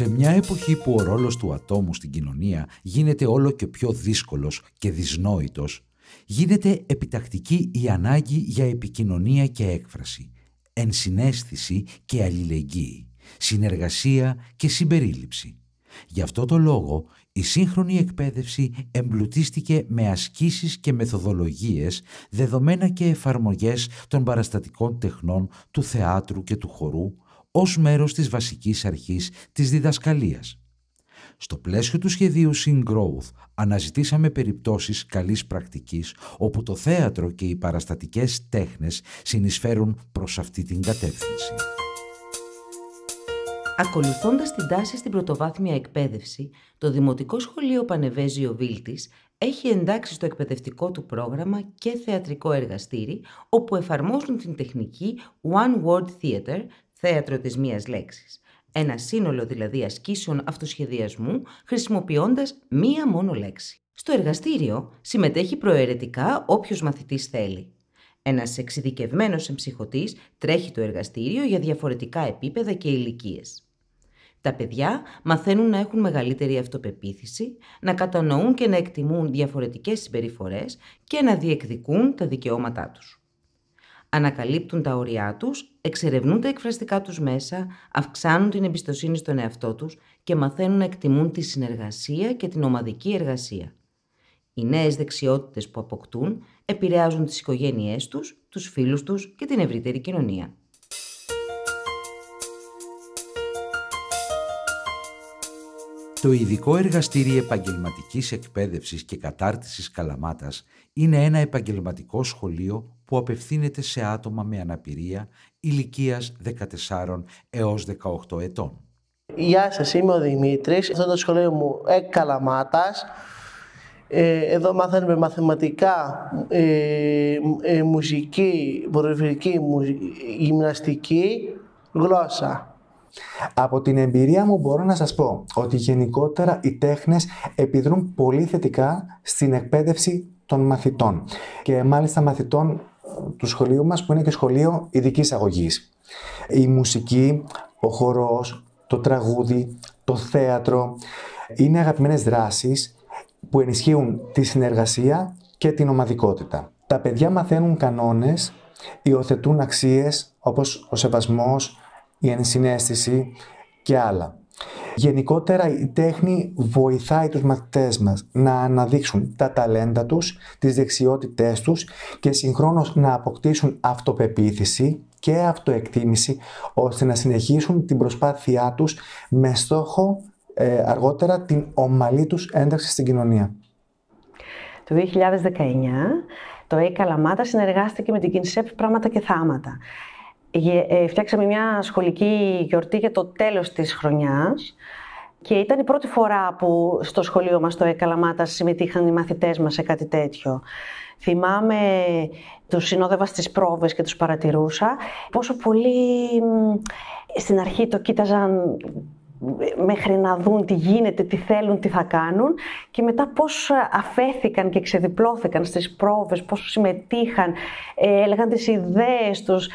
Σε μια εποχή που ο ρόλος του ατόμου στην κοινωνία γίνεται όλο και πιο δύσκολος και δυσνόητος, γίνεται επιτακτική η ανάγκη για επικοινωνία και έκφραση, ενσυναίσθηση και αλληλεγγύη, συνεργασία και συμπερίληψη. Γι' αυτό το λόγο η σύγχρονη εκπαίδευση εμπλουτίστηκε με ασκήσεις και μεθοδολογίες, δεδομένα και εφαρμογές των παραστατικών τεχνών του θεάτρου και του χορού, ως μέρος της βασικής αρχής της διδασκαλίας. Στο πλαίσιο του σχεδίου Syngrowth αναζητήσαμε περιπτώσεις καλής πρακτικής όπου το θέατρο και οι παραστατικές τέχνες συνεισφέρουν προς αυτή την κατεύθυνση. Ακολουθώντας την τάση στην πρωτοβάθμια εκπαίδευση, το Δημοτικό Σχολείο Πανεβέζιο Βίλτης έχει εντάξει στο εκπαιδευτικό του πρόγραμμα και θεατρικό εργαστήρι, όπου εφαρμόζουν την τεχνική One World Theater θέατρο της μίας λέξης. Ένα σύνολο δηλαδή ασκήσεων αυτοσχεδιασμού χρησιμοποιώντας μία μόνο λέξη. Στο εργαστήριο συμμετέχει προαιρετικά όποιος μαθητής θέλει. Ένας εξειδικευμένος εμψυχωτής τρέχει το εργαστήριο για διαφορετικά επίπεδα και ηλικίες. Τα παιδιά μαθαίνουν να έχουν μεγαλύτερη αυτοπεποίθηση, να κατανοούν και να εκτιμούν διαφορετικές συμπεριφορές και να διεκδικούν τα δικαιώματά τους ανακαλύπτουν τα όρια τους, εξερευνούν τα εκφραστικά τους μέσα, αυξάνουν την εμπιστοσύνη στον εαυτό τους και μαθαίνουν να εκτιμούν τη συνεργασία και την ομαδική εργασία. Οι νέες δεξιότητες που αποκτούν επηρεάζουν τις οικογένειές τους, τους φίλους τους και την ευρύτερη κοινωνία. Το Ειδικό Εργαστήριο Επαγγελματικής Εκπαίδευσης και Κατάρτισης Καλαμάτας είναι ένα επαγγελματικό σχολείο που απευθύνεται σε άτομα με αναπηρία ηλικίας 14 έως 18 ετών. Γεια σας, είμαι ο Δημήτρης. Αυτό το σχολείο μου εκ Καλαμάτας. Ε, εδώ μαθαίνουμε μαθηματικά, ε, ε, μουσική, βορειοφυρική, γυμναστική, γλώσσα. Από την εμπειρία μου μπορώ να σας πω ότι γενικότερα οι τέχνες επιδρούν πολύ θετικά στην εκπαίδευση των μαθητών και μάλιστα μαθητών ε, του σχολείου μας που είναι και σχολείο ειδικής αγωγής. Η μουσική, ο χορός, το τραγούδι, το θέατρο είναι αγαπημένες δράσεις που ενισχύουν τη συνεργασία και την ομαδικότητα. Τα παιδιά μαθαίνουν κανόνες, υιοθετούν αξίες όπως ο σεβασμός, η ενσυναίσθηση και άλλα. Γενικότερα η τέχνη βοηθάει τους μαθητές μας να αναδείξουν τα ταλέντα τους, τις δεξιότητές τους και συγχρόνως να αποκτήσουν αυτοπεποίθηση και αυτοεκτίμηση ώστε να συνεχίσουν την προσπάθειά τους με στόχο ε, αργότερα την ομαλή τους ένταξη στην κοινωνία. Το 2019 το ΕΙ Καλαμάτα συνεργάστηκε με την Κινσέπ Πράγματα και Θάματα ε, φτιάξαμε μια σχολική γιορτή για το τέλος της χρονιάς και ήταν η πρώτη φορά που στο σχολείο μας το Εκαλαμάτα συμμετείχαν οι μαθητές μας σε κάτι τέτοιο. Θυμάμαι τους συνόδευα στις πρόβες και τους παρατηρούσα πόσο πολύ στην αρχή το κοίταζαν μέχρι να δουν τι γίνεται, τι θέλουν, τι θα κάνουν και μετά πώς αφέθηκαν και ξεδιπλώθηκαν στις πρόβες, πώς συμμετείχαν, ε, έλεγαν τις ιδέες τους,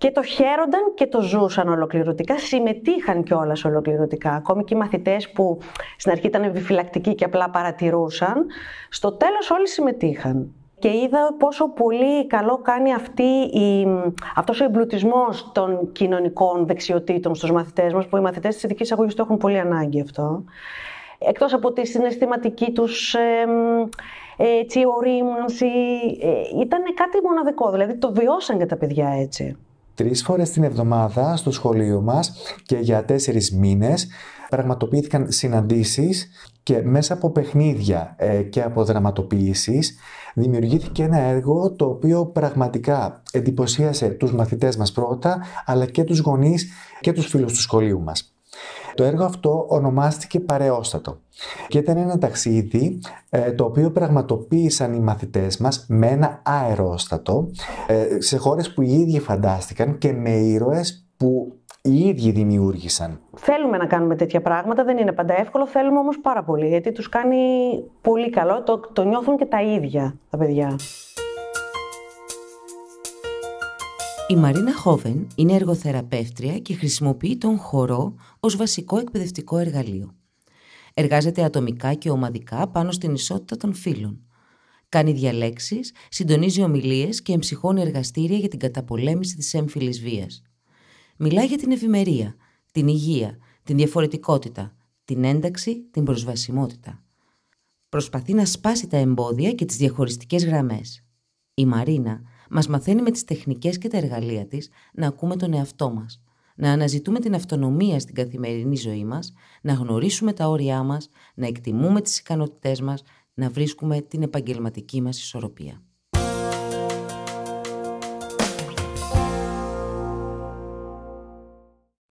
και το χαίρονταν και το ζούσαν ολοκληρωτικά, συμμετείχαν κιόλας ολοκληρωτικά. Ακόμη και οι μαθητές που στην αρχή ήταν επιφυλακτικοί και απλά παρατηρούσαν, στο τέλος όλοι συμμετείχαν. Και είδα πόσο πολύ καλό κάνει αυτή η, αυτός ο εμπλουτισμός των κοινωνικών δεξιοτήτων στους μαθητές μας, που οι μαθητές της ειδικής αγωγής το έχουν πολύ ανάγκη αυτό. Εκτός από τη συναισθηματική τους ε, ε, ορίμανση, ήταν κάτι μοναδικό, δηλαδή το βιώσαν και τα παιδιά έτσι τρεις φορές την εβδομάδα στο σχολείο μας και για τέσσερις μήνες πραγματοποιήθηκαν συναντήσεις και μέσα από παιχνίδια ε, και από δραματοποιήσεις δημιουργήθηκε ένα έργο το οποίο πραγματικά εντυπωσίασε τους μαθητές μας πρώτα αλλά και τους γονείς και τους φίλους του σχολείου μας. Το έργο αυτό ονομάστηκε παρεόστατο και ήταν ένα ταξίδι ε, το οποίο πραγματοποίησαν οι μαθητές μας με ένα αερόστατο ε, σε χώρες που οι ίδιοι φαντάστηκαν και με ήρωες που οι ίδιοι δημιούργησαν. Θέλουμε να κάνουμε τέτοια πράγματα, δεν είναι πάντα εύκολο, θέλουμε όμως πάρα πολύ, γιατί τους κάνει πολύ καλό, το, το νιώθουν και τα ίδια τα παιδιά. Η Μαρίνα Χόβεν είναι εργοθεραπεύτρια και χρησιμοποιεί τον χορό ως βασικό εκπαιδευτικό εργαλείο. Εργάζεται ατομικά και ομαδικά πάνω στην ισότητα των φύλων. Κάνει διαλέξεις, συντονίζει ομιλίες και εμψυχώνει εργαστήρια για την καταπολέμηση της έμφυλης βίας. Μιλάει για την ευημερία, την υγεία, την διαφορετικότητα, την ένταξη, την προσβασιμότητα. Προσπαθεί να σπάσει τα εμπόδια και τις διαχωριστικές γραμμές. Η Μαρίνα μας μαθαίνει με τις τεχνικές και τα εργαλεία της να ακούμε τον εαυτό μας, να αναζητούμε την αυτονομία στην καθημερινή ζωή μας, να γνωρίσουμε τα όρια μας, να εκτιμούμε τις ικανότητές μας, να βρίσκουμε την επαγγελματική μας ισορροπία.